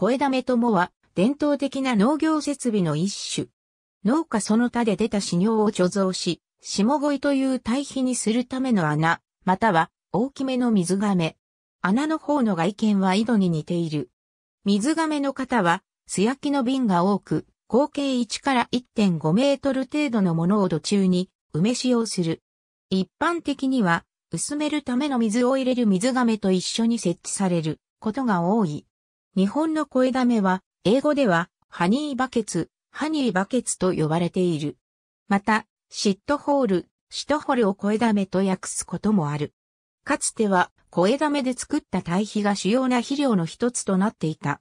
声だめともは、伝統的な農業設備の一種。農家その他で出た死料を貯蔵し、下鯉という堆肥にするための穴、または大きめの水亀。穴の方の外見は井戸に似ている。水亀の方は、素焼きの瓶が多く、合計1から1.5メートル程度のものを土中に埋め使用する。一般的には、薄めるための水を入れる水亀と一緒に設置されることが多い。日本の小枝目は、英語では、ハニーバケツ、ハニーバケツと呼ばれている。また、シットホール、シトホルを小枝目と訳すこともある。かつては、小枝目で作った堆肥が主要な肥料の一つとなっていた。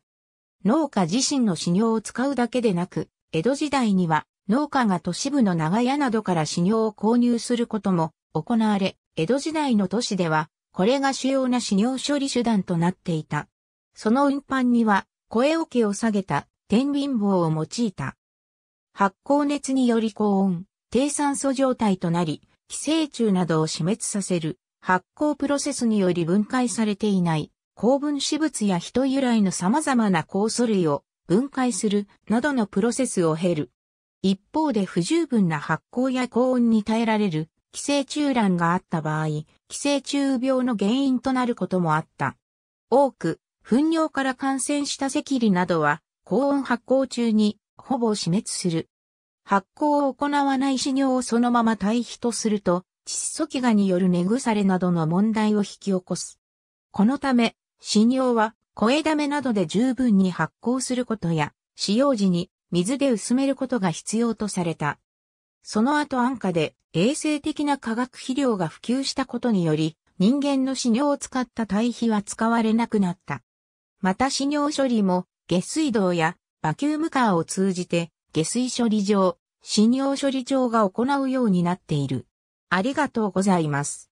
農家自身の飼料を使うだけでなく、江戸時代には、農家が都市部の長屋などから飼料を購入することも行われ、江戸時代の都市では、これが主要な飼料処理手段となっていた。その運搬には、声桶を下げた天秤棒を用いた。発酵熱により高温、低酸素状態となり、寄生虫などを死滅させる、発酵プロセスにより分解されていない、高分子物や人由来の様々な酵素類を分解するなどのプロセスを経る。一方で不十分な発酵や高温に耐えられる寄生虫卵があった場合、寄生虫病の原因となることもあった。多く、糞尿から感染した赤痢などは、高温発酵中に、ほぼ死滅する。発酵を行わない死尿をそのまま堆肥とすると、窒素器がによる根腐れなどの問題を引き起こす。このため、死尿は、声だめなどで十分に発酵することや、使用時に水で薄めることが必要とされた。その後安価で衛生的な化学肥料が普及したことにより、人間の死尿を使った堆肥は使われなくなった。また死尿処理も下水道やバキュームカーを通じて下水処理場、死尿処理場が行うようになっている。ありがとうございます。